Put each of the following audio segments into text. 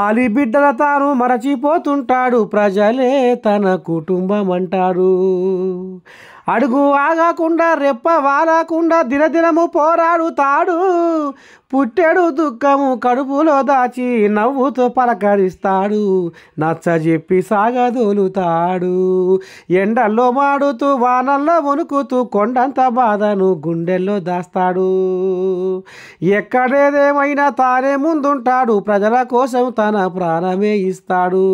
ఆలి బిడ్డల తాను మరచిపోతుంటాడు ప్రజలే తన కుటుంబం అంటారు అడుగు ఆగకుండా రెప్ప వాలకుండా దినదినము పోరాడుతాడు పుట్టెడు దుఃఖము కడుపులో దాచి నవ్వుతో పలకరిస్తాడు నచ్చ చెప్పి సాగదోలుతాడు ఎండల్లో మాడుతూ వానల్లో వణుకుతూ కొండంత బాధను గుండెల్లో దాస్తాడు ఎక్కడేదేమైనా తానే ముందుంటాడు ప్రజల కోసం తన ప్రాణమే ఇస్తాడు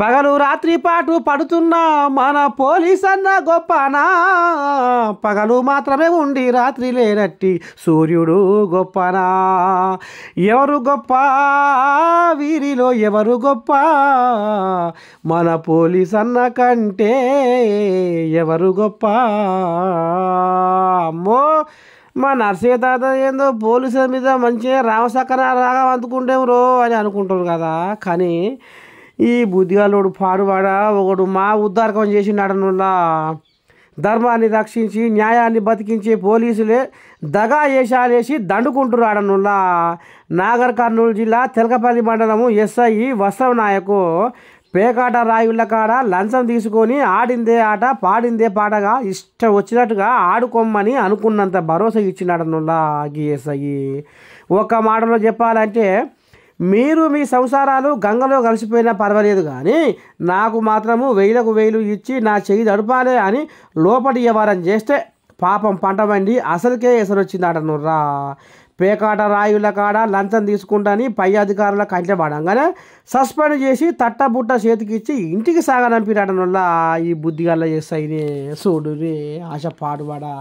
పగలు రాత్రి పాటు పడుతున్నా మన పోలీస్ అన్న గొప్పనా పగలు మాత్రమే ఉండి రాత్రి లేనట్టి సూర్యుడు గొప్పనా ఎవరు గొప్ప వీరిలో ఎవరు గొప్ప మన పోలీస్ అన్న కంటే ఎవరు గొప్ప అమ్మో మా నర్సయ్య తాత ఏందో పోలీసుల మీద మంచిగా రామసక్కన రాగా అందుకుంటే రో అని అనుకుంటారు కదా కానీ ఈ బుద్ధిగాలోడు పాడువాడ ఒకడు మా ఉద్దారకం చేసినాడనులా ధర్మాన్ని రక్షించి న్యాయాన్ని బతికించే పోలీసులే దగా వేషాలేసి దండుకుంటురు ఆడనుల్లా నాగర్ కర్నూలు జిల్లా తెలకపల్లి మండలము ఎస్ఐ వస్త్రం నాయకు పేకాట రాయుళ్ళ కాడ లంచం తీసుకొని ఆడిందే ఆట పాడిందే పాటగా ఇష్టం వచ్చినట్టుగా ఆడుకోమని అనుకున్నంత భరోసా ఇచ్చినాడనుల్లా ఎస్ఐ ఒక్క మాటలో చెప్పాలంటే మీరు మీ సంసారాలు గంగలో కలిసిపోయినా పర్వాలేదు కానీ నాకు మాత్రము వేలకు వేలు ఇచ్చి నా చెయ్యి దడపాలే అని లోపటి వ్యవహారం చేస్తే పాపం పంట వండి అసలుకే ఎసరు వచ్చిందటనుర్రా పేకాట రాయుల కాడ లంచం తీసుకుంటాని పై అధికారుల కంటే పడంగానే సస్పెండ్ చేసి తట్టబుట్ట చేతికిచ్చి ఇంటికి సాగనంపిరాటనుల్లా ఈ బుద్ధిగల్ల చేస్తాయి సోడు రే ఆశ పాడుబడా